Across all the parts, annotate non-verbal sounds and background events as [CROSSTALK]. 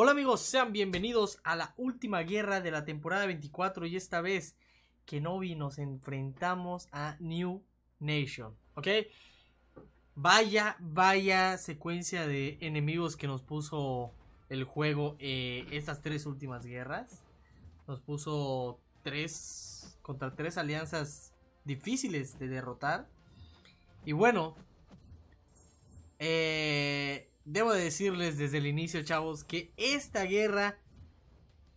Hola amigos, sean bienvenidos a la última guerra de la temporada 24 y esta vez Kenobi nos enfrentamos a New Nation, ¿ok? Vaya, vaya secuencia de enemigos que nos puso el juego eh, estas tres últimas guerras. Nos puso tres contra tres alianzas difíciles de derrotar. Y bueno, eh, debo decirles desde el inicio, chavos, que esta guerra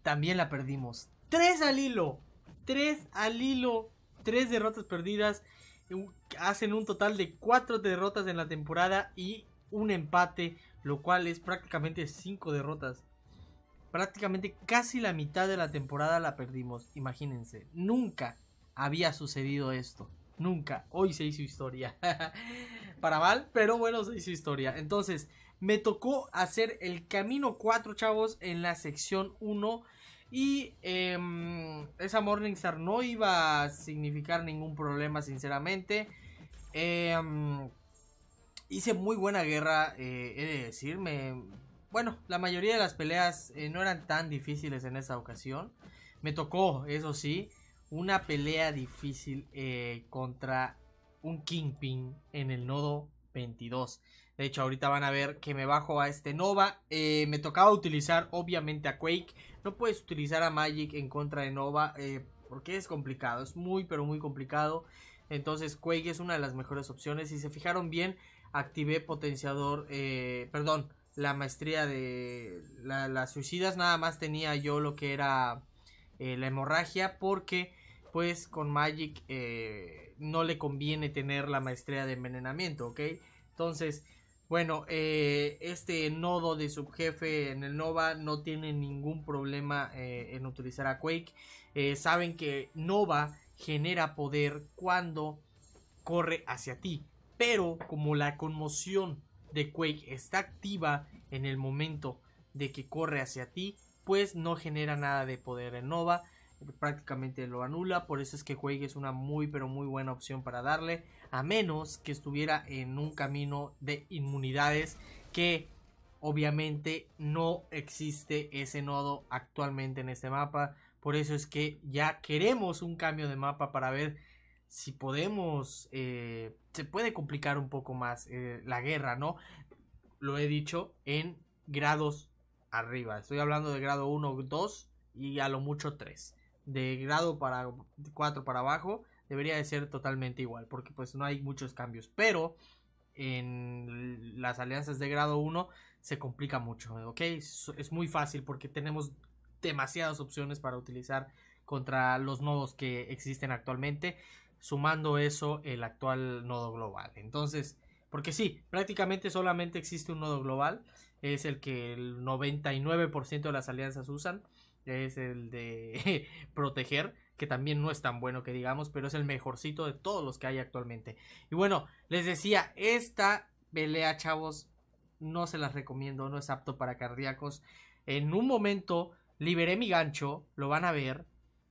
también la perdimos. Tres al hilo. Tres al hilo. Tres derrotas perdidas. Hacen un total de cuatro derrotas en la temporada y un empate, lo cual es prácticamente cinco derrotas. Prácticamente casi la mitad de la temporada la perdimos, imagínense. Nunca había sucedido esto. Nunca. Hoy se hizo historia. [LAUGHS] Para mal, pero bueno, se hizo historia. Entonces, me tocó hacer el camino 4, chavos, en la sección 1. Y em, esa Morningstar no iba a significar ningún problema, sinceramente. Em, hice muy buena guerra, eh, he de decirme. bueno, la mayoría de las peleas eh, no eran tan difíciles en esa ocasión. Me tocó, eso sí, una pelea difícil eh, contra un Kingpin en el nodo 22. De hecho, ahorita van a ver que me bajo a este Nova. Eh, me tocaba utilizar, obviamente, a Quake. No puedes utilizar a Magic en contra de Nova eh, porque es complicado. Es muy, pero muy complicado. Entonces, Quake es una de las mejores opciones. Si se fijaron bien, activé potenciador, eh, perdón, la maestría de las suicidas. Nada más tenía yo lo que era la hemorragia porque pues con Magic no le conviene tener la maestría de envenenamiento, ¿ok? Entonces, bueno, eh, este nodo de subjefe en el Nova no tiene ningún problema eh, en utilizar a Quake. Eh, saben que Nova genera poder cuando corre hacia ti. Pero como la conmoción de Quake está activa en el momento de que corre hacia ti, pues no genera nada de poder en Nova prácticamente lo anula. Por eso es que juegue es una muy pero muy buena opción para darle. A menos que estuviera en un camino de inmunidades que obviamente no existe ese nodo actualmente en este mapa. Por eso es que ya queremos un cambio de mapa para ver si podemos... Eh, se puede complicar un poco más eh, la guerra, ¿no? Lo he dicho en grados arriba. Estoy hablando de grado 1, 2 y a lo mucho 3 de grado para 4 para abajo debería de ser totalmente igual porque pues no hay muchos cambios pero en las alianzas de grado 1 se complica mucho ok es, muy fácil porque tenemos demasiadas opciones para utilizar contra los nodos que existen actualmente sumando eso el actual nodo global entonces porque sí, prácticamente solamente existe un nodo global, es el que el 99% de las alianzas usan es el de [LAUGHS] proteger, que también no es tan bueno que digamos, pero es el mejorcito de todos los que hay actualmente. Y bueno, les decía, esta pelea, chavos, no se las recomiendo, no es apto para cardíacos. En un momento liberé mi gancho, lo van a ver,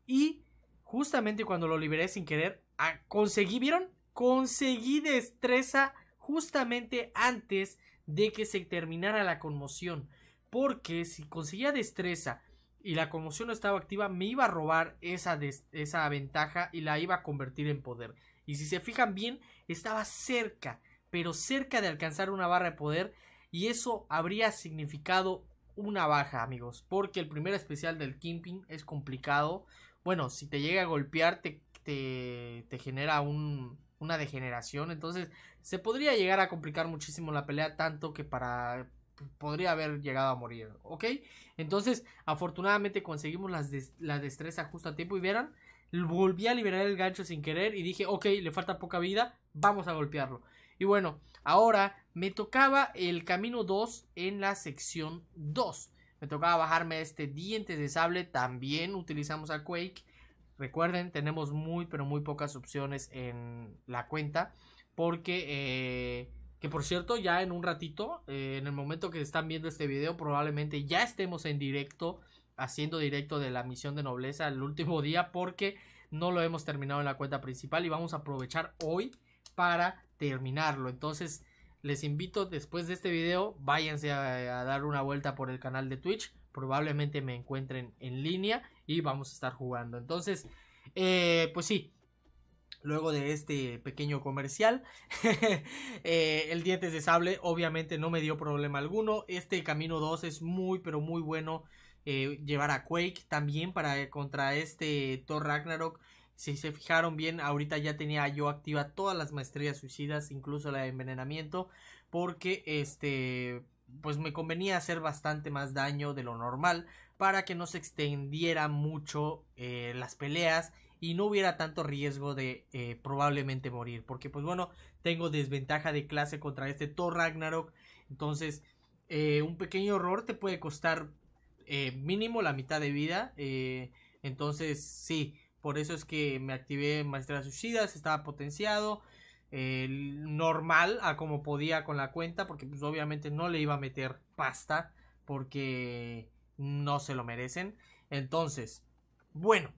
y justamente cuando lo liberé sin querer, ah, conseguí, ¿vieron? Conseguí destreza justamente antes de que se terminara la conmoción. Porque si conseguía destreza y la conmoción no estaba activa, me iba a robar esa, esa ventaja y la iba a convertir en poder. Y si se fijan bien, estaba cerca, pero cerca de alcanzar una barra de poder y eso habría significado una baja, amigos, porque el primer especial del Kimping es complicado. Bueno, si te llega a golpear te, te, genera una degeneración, entonces se podría llegar a complicar muchísimo la pelea, tanto que para podría haber llegado a morir, ¿ok? Entonces, afortunadamente conseguimos las la destreza justo a tiempo y verán, volví a liberar el gancho sin querer y dije, ok, le falta poca vida, vamos a golpearlo. Y bueno, ahora me tocaba el camino 2 en la sección 2. Me tocaba bajarme este diente de sable, también utilizamos a Quake. Recuerden, tenemos muy pero muy pocas opciones en la cuenta porque... Eh, que por cierto, ya en un ratito, eh, en el momento que están viendo este video, probablemente ya estemos en directo, haciendo directo de la misión de nobleza el último [LAUGHS] día, porque no lo hemos terminado en la cuenta principal y vamos a aprovechar hoy para terminarlo. Entonces, les invito después de este video, váyanse a, dar una vuelta por el canal de Twitch, probablemente me encuentren en línea y vamos a estar jugando. Entonces, eh, pues sí, Luego de este pequeño comercial, [LAUGHS] eh, el Dientes de Sable obviamente no me dio problema alguno. Este Camino 2 es muy, pero muy bueno eh, llevar a Quake también para eh, contra este Thor Ragnarok. Si se fijaron bien, ahorita ya tenía yo activa todas las maestrías suicidas, incluso la de envenenamiento, porque este pues me convenía hacer bastante más daño de lo normal para que no se extendiera mucho las peleas y no hubiera tanto riesgo de eh, probablemente morir. Porque pues bueno, tengo desventaja de clase contra este Thor Ragnarok. Entonces, eh, un pequeño error te puede costar eh, mínimo la mitad de vida. entonces, sí, por eso es que me activé en Maestría Suicidas, estaba potenciado. normal a como podía con la cuenta porque pues obviamente no le iba a meter pasta porque no se lo merecen entonces bueno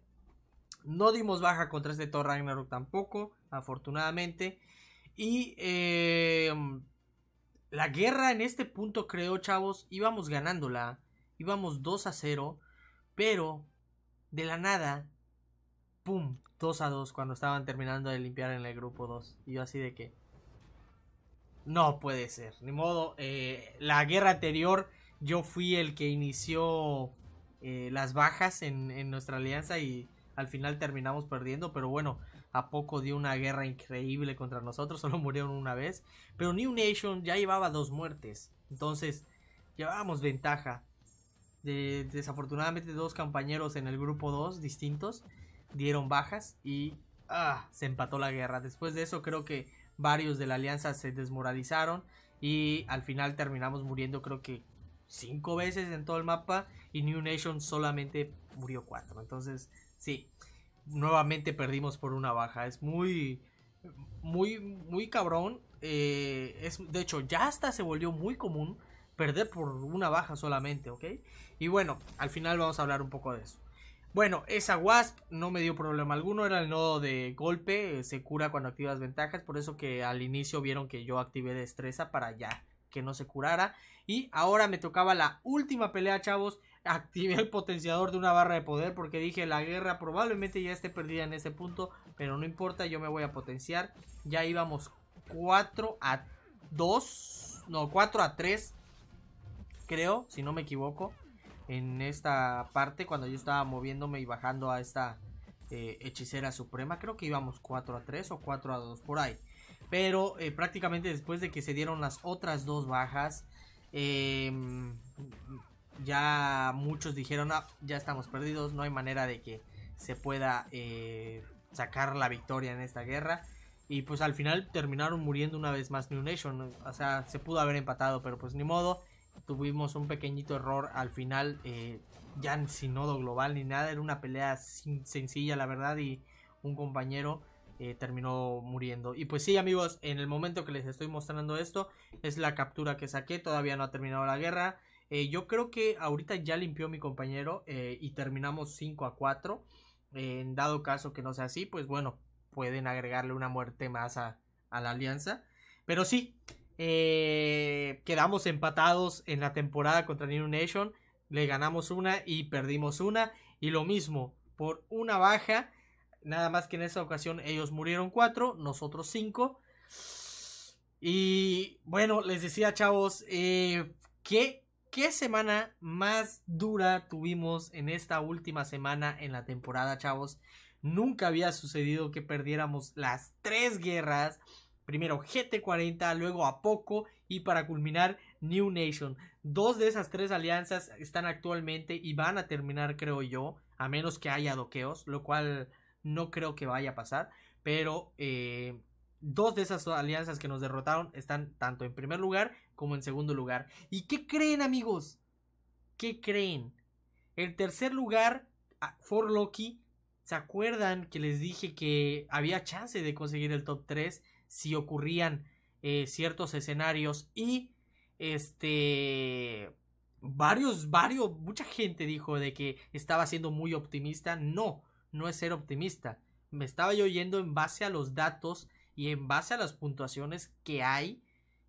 no dimos baja contra este Thor Ragnarok tampoco, afortunadamente. Y eh, la guerra en este punto, creo, chavos, íbamos ganándola. Íbamos 2 a 0. Pero de la nada, ¡pum! 2 a 2 cuando estaban terminando de limpiar en el grupo 2. Y yo así de que... No puede ser. Ni modo. Eh, la guerra anterior yo fui el que inició eh, las bajas en, en nuestra alianza y al final terminamos perdiendo, pero bueno, a poco dio una guerra increíble contra nosotros, [LAUGHS] solo murieron una vez. Pero New Nation ya llevaba dos muertes, entonces llevábamos ventaja. desafortunadamente dos compañeros en el grupo 2 distintos dieron bajas y ah, se empató la guerra. Después de eso creo que varios de la alianza se desmoralizaron y al final terminamos muriendo creo que cinco veces en todo el mapa y New Nation solamente murió cuatro. Entonces Sí, nuevamente perdimos por una baja. Es muy, muy, muy cabrón. Eh, es, de hecho, ya hasta se volvió muy común perder por una baja solamente, ¿ok? Y bueno, al final vamos a hablar un poco de eso. Bueno, esa Wasp no me dio problema alguno, era el nodo de golpe, eh, se cura cuando activas ventajas, por eso que al inicio vieron que yo activé destreza para ya que no se curara. Y ahora me tocaba la última pelea, chavos. [LAUGHS] Activé el potenciador de una barra de poder porque dije la guerra probablemente ya esté perdida en ese punto. Pero no importa, yo me voy a potenciar. Ya íbamos 4 a 2. No, 4 a 3. Creo, si no me equivoco. En esta parte, cuando yo estaba moviéndome y bajando a esta eh, hechicera suprema. Creo que íbamos 4 a 3 o 4 a 2 por ahí. Pero eh, prácticamente después de que se dieron las otras dos bajas, em, ya muchos dijeron, ah, ya estamos perdidos, no hay manera de que se pueda eh, sacar la victoria en esta guerra. Y pues al final terminaron muriendo una vez más New Nation. O sea, se pudo haber empatado, pero pues ni modo. Tuvimos un pequeñito error al final, eh, ya sin nodo global ni nada. Era una pelea sencilla, la verdad. Y un compañero eh, terminó muriendo. Y pues sí, amigos, en el momento que les estoy mostrando esto, es la captura que saqué, todavía no ha terminado la guerra. Eh, yo creo que ahorita ya limpió mi compañero eh, y terminamos 5 a 4. en dado caso que no sea así, pues bueno, pueden agregarle una muerte más a, a la alianza. Pero sí, quedamos empatados en la temporada contra New Nation. Le ganamos una y perdimos una. Y lo mismo, por una baja Nada más que en esa ocasión ellos murieron cuatro, nosotros cinco. Y bueno, les decía, chavos, eh, ¿qué, ¿qué semana más dura tuvimos en esta última semana en la temporada, chavos? Nunca había sucedido que perdiéramos las tres guerras. Primero GT40, luego a poco y para culminar New Nation. Dos de esas tres alianzas están actualmente y van a terminar, creo yo, a menos que haya doqueos, lo cual no creo que vaya a pasar, pero eh, dos de esas alianzas que nos derrotaron están tanto en primer lugar como en segundo lugar. ¿Y qué creen amigos? ¿Qué creen? El tercer lugar, ah, For Loki, ¿se acuerdan que les dije que había chance de conseguir el top 3 si ocurrían eh, ciertos escenarios y este varios, varios, mucha gente dijo de que estaba siendo muy optimista. No, no es ser optimista. Me estaba yo yendo en base a los datos y en base a las puntuaciones que hay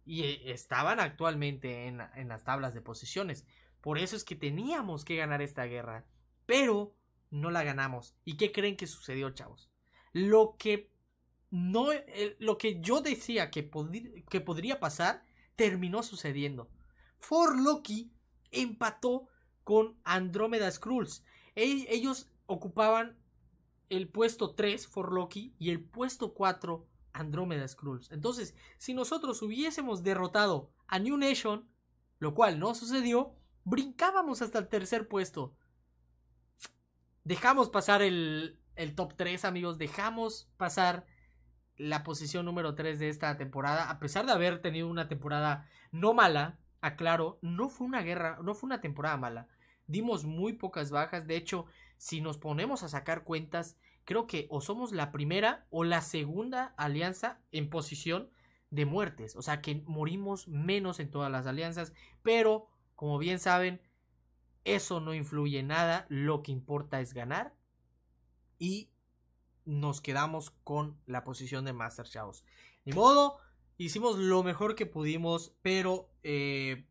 y eh, estaban actualmente en, las tablas de posiciones. Por eso es que teníamos que ganar esta guerra. Pero no la ganamos. ¿Y qué creen que sucedió, chavos? Lo que no eh, lo que yo decía que, que podría pasar terminó sucediendo. For Loki empató con Andrómeda Skrulls. E-, ellos ocupaban el puesto 3 for y el puesto 4 Andromeda Scrolls. Entonces, si nosotros hubiésemos derrotado a New Nation, lo cual no sucedió, brincábamos hasta el tercer puesto. Dejamos pasar el, el top 3, amigos. Dejamos pasar la posición número 3 de esta temporada. A pesar de haber tenido una temporada no mala, aclaro, no fue una guerra, no fue una temporada mala. Dimos muy pocas bajas. De hecho, si nos ponemos a sacar cuentas, creo que o somos la primera o la segunda alianza en posición de muertes. O sea que morimos menos en todas las alianzas, pero como bien saben, eso no influye en nada, lo que importa es ganar y nos quedamos con la posición de Master Chaos. De modo, hicimos lo mejor que pudimos, pero eh,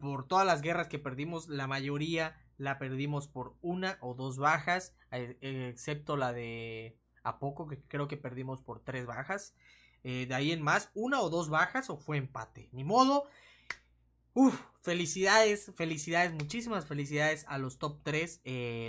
por todas las guerras que perdimos, la mayoría la perdimos por una o dos bajas, eh, eh, excepto la de a poco, que creo que perdimos por tres bajas. Eh, de ahí en más, una o dos bajas o fue empate. Ni modo. Uf, felicidades, felicidades, muchísimas felicidades a los top 3,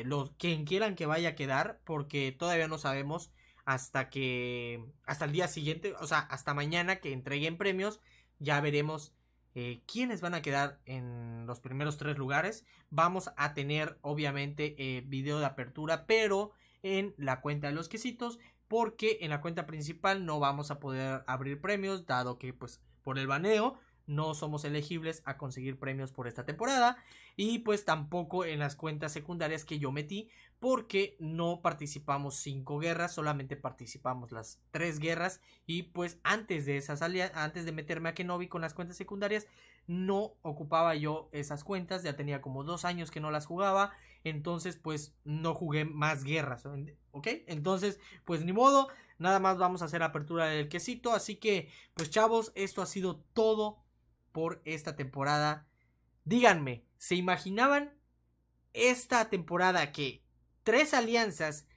los, quien quieran que vaya a quedar, porque todavía no sabemos hasta que, hasta el día siguiente, o sea, hasta mañana que entreguen premios, ya veremos eh, quiénes van a quedar en los primeros tres lugares. Vamos a tener obviamente eh, video de apertura, pero en la cuenta de los quesitos, porque en la cuenta principal no vamos a poder abrir premios, dado que pues por el baneo, no somos elegibles a conseguir premios por esta temporada y pues tampoco en las cuentas secundarias que yo metí porque no participamos cinco guerras, solamente participamos las tres guerras y pues antes de esas antes de meterme a Kenobi con las cuentas secundarias no ocupaba yo esas cuentas, ya tenía como dos años que no las jugaba, entonces pues no jugué más guerras, ¿ok? Entonces pues ni modo, nada más vamos a hacer apertura del quesito, así que pues chavos, esto ha sido todo por esta temporada. Díganme, ¿se imaginaban esta temporada que tres alianzas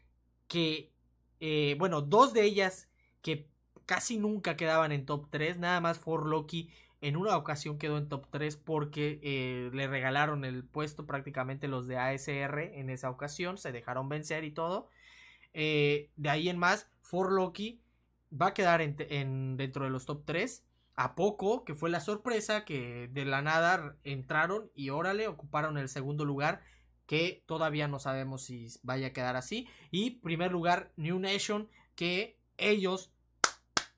que, eh, bueno, dos de ellas que casi nunca quedaban en top 3, nada más For Loki en una ocasión quedó en top 3 porque eh, le regalaron el puesto prácticamente los de ASR en esa ocasión, se dejaron vencer y todo. Eh, de ahí en más, For Loki va a quedar en, dentro de los top 3 a poco, que fue la sorpresa, que de la nada entraron y órale, ocuparon el segundo lugar, que todavía no sabemos si vaya a quedar así. Y primer lugar, New Nation, que ellos,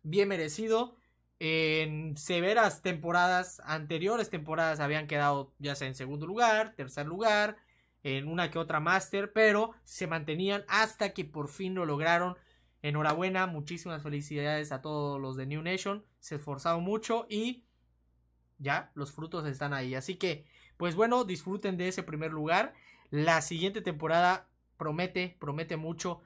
bien merecido, en severas temporadas anteriores, temporadas habían quedado ya sea en segundo lugar, tercer lugar, en una que otra máster, pero se mantenían hasta que por fin lo lograron Enhorabuena, muchísimas felicidades a todos los de New Nation. Se esforzaron mucho y ya los frutos están ahí. Así que, pues bueno, disfruten de ese primer lugar. La siguiente temporada promete, promete mucho.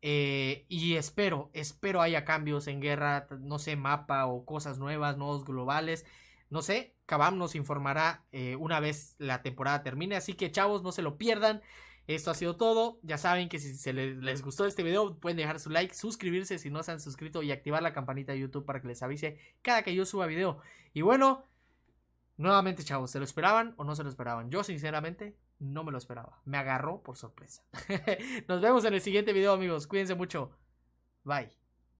Eh, y espero, espero haya cambios en guerra, no sé, mapa o cosas nuevas, nuevos globales. No sé, Kabam nos informará eh, una vez la temporada termine. Así que chavos, no se lo pierdan. Esto ha sido todo. Ya saben que si se les, les, gustó este video, pueden dejar su like, suscribirse si no se han suscrito y activar la campanita de YouTube para que les avise cada que yo suba video. Y bueno, nuevamente, chavos, ¿se lo esperaban o no se lo esperaban? Yo, sinceramente, no me lo esperaba. Me agarró por sorpresa. [LAUGHS] Nos vemos en el siguiente video, amigos. Cuídense mucho. Bye.